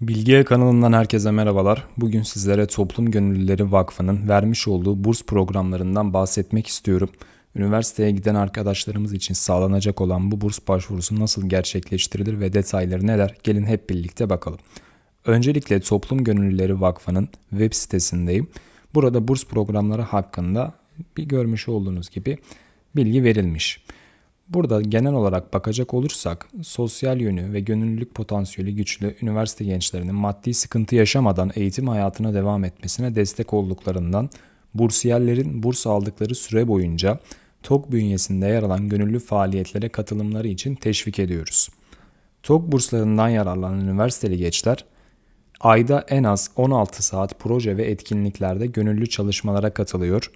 Bilgiye kanalından herkese merhabalar. Bugün sizlere Toplum Gönüllüleri Vakfı'nın vermiş olduğu burs programlarından bahsetmek istiyorum. Üniversiteye giden arkadaşlarımız için sağlanacak olan bu burs başvurusu nasıl gerçekleştirilir ve detayları neler? Gelin hep birlikte bakalım. Öncelikle Toplum Gönüllüleri Vakfı'nın web sitesindeyim. Burada burs programları hakkında bir görmüş olduğunuz gibi bilgi verilmiş. Burada genel olarak bakacak olursak sosyal yönü ve gönüllülük potansiyeli güçlü üniversite gençlerinin maddi sıkıntı yaşamadan eğitim hayatına devam etmesine destek olduklarından bursiyerlerin burs aldıkları süre boyunca TOK bünyesinde yer alan gönüllü faaliyetlere katılımları için teşvik ediyoruz. TOK burslarından yararlanan üniversiteli gençler ayda en az 16 saat proje ve etkinliklerde gönüllü çalışmalara katılıyor.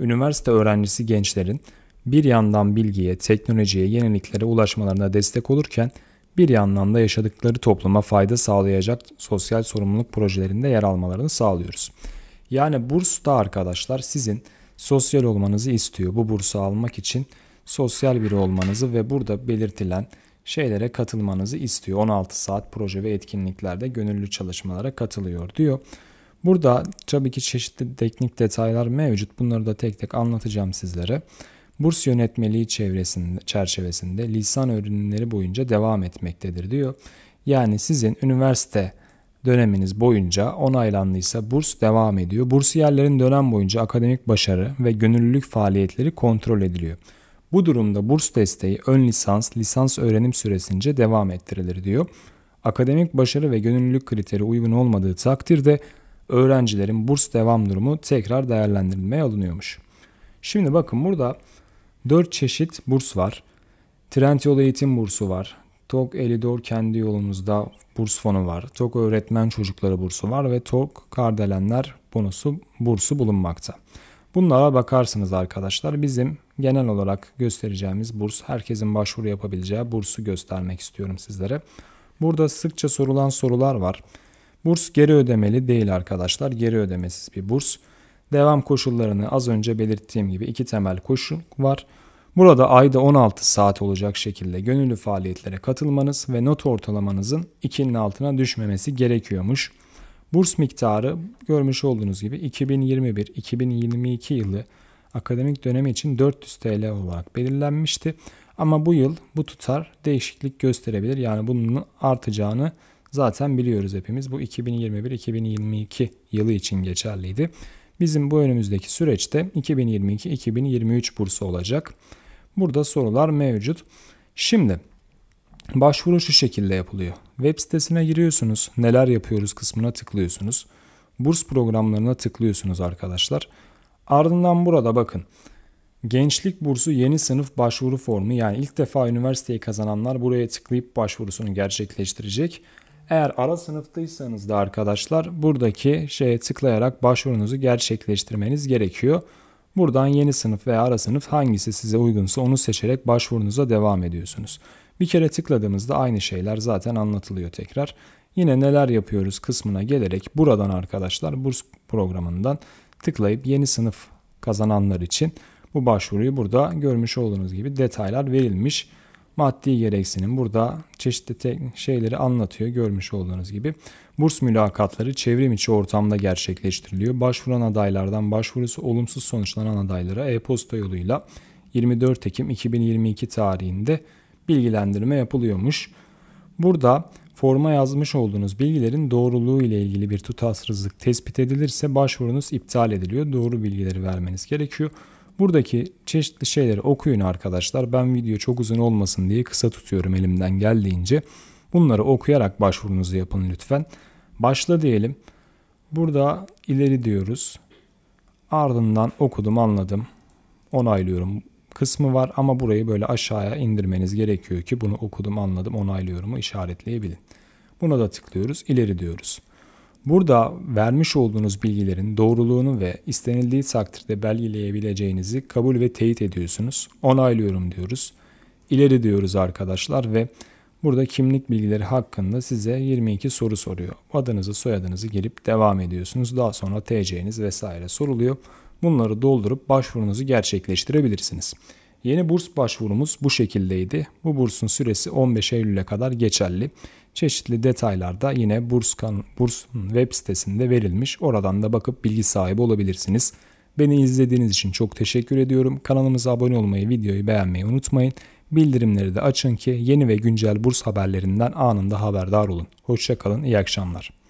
Üniversite öğrencisi gençlerin bir yandan bilgiye, teknolojiye, yeniliklere ulaşmalarına destek olurken bir yandan da yaşadıkları topluma fayda sağlayacak sosyal sorumluluk projelerinde yer almalarını sağlıyoruz. Yani burs da arkadaşlar sizin sosyal olmanızı istiyor. Bu bursu almak için sosyal biri olmanızı ve burada belirtilen şeylere katılmanızı istiyor. 16 saat proje ve etkinliklerde gönüllü çalışmalara katılıyor diyor. Burada tabii ki çeşitli teknik detaylar mevcut. Bunları da tek tek anlatacağım sizlere burs yönetmeliği çevresinde, çerçevesinde lisan öğrenimleri boyunca devam etmektedir diyor. Yani sizin üniversite döneminiz boyunca onaylandıysa burs devam ediyor. Bursiyerlerin dönem boyunca akademik başarı ve gönüllülük faaliyetleri kontrol ediliyor. Bu durumda burs desteği ön lisans, lisans öğrenim süresince devam ettirilir diyor. Akademik başarı ve gönüllülük kriteri uygun olmadığı takdirde öğrencilerin burs devam durumu tekrar değerlendirilmeye alınıyormuş. Şimdi bakın burada 4 çeşit burs var. Trendyol Eğitim Bursu var. TOK Elidor Kendi Yolumuzda burs fonu var. TOK Öğretmen Çocukları Bursu var ve TOK Kardelenler bonusu bursu bulunmakta. Bunlara bakarsınız arkadaşlar. Bizim genel olarak göstereceğimiz burs, herkesin başvuru yapabileceği bursu göstermek istiyorum sizlere. Burada sıkça sorulan sorular var. Burs geri ödemeli değil arkadaşlar. Geri ödemesiz bir burs. Devam koşullarını az önce belirttiğim gibi iki temel koşul var. Burada ayda 16 saat olacak şekilde gönüllü faaliyetlere katılmanız ve not ortalamanızın 2'nin altına düşmemesi gerekiyormuş. Burs miktarı görmüş olduğunuz gibi 2021-2022 yılı akademik dönemi için 400 TL olarak belirlenmişti. Ama bu yıl bu tutar değişiklik gösterebilir. Yani bunun artacağını zaten biliyoruz hepimiz. Bu 2021-2022 yılı için geçerliydi. Bizim bu önümüzdeki süreçte 2022-2023 bursu olacak. Burada sorular mevcut. Şimdi başvuru şu şekilde yapılıyor. Web sitesine giriyorsunuz. Neler yapıyoruz kısmına tıklıyorsunuz. Burs programlarına tıklıyorsunuz arkadaşlar. Ardından burada bakın. Gençlik bursu yeni sınıf başvuru formu yani ilk defa üniversiteyi kazananlar buraya tıklayıp başvurusunu gerçekleştirecek. Eğer ara sınıftaysanız da arkadaşlar buradaki şeye tıklayarak başvurunuzu gerçekleştirmeniz gerekiyor. Buradan yeni sınıf veya ara sınıf hangisi size uygunsa onu seçerek başvurunuza devam ediyorsunuz. Bir kere tıkladığımızda aynı şeyler zaten anlatılıyor tekrar. Yine neler yapıyoruz kısmına gelerek buradan arkadaşlar burs programından tıklayıp yeni sınıf kazananlar için bu başvuruyu burada görmüş olduğunuz gibi detaylar verilmiş maddi gereksinim. Burada çeşitli şeyleri anlatıyor görmüş olduğunuz gibi. Burs mülakatları çevrim içi ortamda gerçekleştiriliyor. Başvuran adaylardan başvurusu olumsuz sonuçlanan adaylara e-posta yoluyla 24 Ekim 2022 tarihinde bilgilendirme yapılıyormuş. Burada forma yazmış olduğunuz bilgilerin doğruluğu ile ilgili bir tutarsızlık tespit edilirse başvurunuz iptal ediliyor. Doğru bilgileri vermeniz gerekiyor. Buradaki çeşitli şeyleri okuyun arkadaşlar. Ben video çok uzun olmasın diye kısa tutuyorum elimden geldiğince. Bunları okuyarak başvurunuzu yapın lütfen. Başla diyelim. Burada ileri diyoruz. Ardından okudum anladım. Onaylıyorum kısmı var ama burayı böyle aşağıya indirmeniz gerekiyor ki bunu okudum anladım onaylıyorumu işaretleyebilin. Buna da tıklıyoruz ileri diyoruz. Burada vermiş olduğunuz bilgilerin doğruluğunu ve istenildiği takdirde belgeleyebileceğinizi kabul ve teyit ediyorsunuz. Onaylıyorum diyoruz. İleri diyoruz arkadaşlar ve burada kimlik bilgileri hakkında size 22 soru soruyor. Adınızı, soyadınızı girip devam ediyorsunuz. Daha sonra TC'niz vesaire soruluyor. Bunları doldurup başvurunuzu gerçekleştirebilirsiniz. Yeni burs başvurumuz bu şekildeydi. Bu bursun süresi 15 Eylül'e kadar geçerli. Çeşitli detaylar da yine Burskan, Burs'un web sitesinde verilmiş. Oradan da bakıp bilgi sahibi olabilirsiniz. Beni izlediğiniz için çok teşekkür ediyorum. Kanalımıza abone olmayı, videoyu beğenmeyi unutmayın. Bildirimleri de açın ki yeni ve güncel burs haberlerinden anında haberdar olun. Hoşçakalın, iyi akşamlar.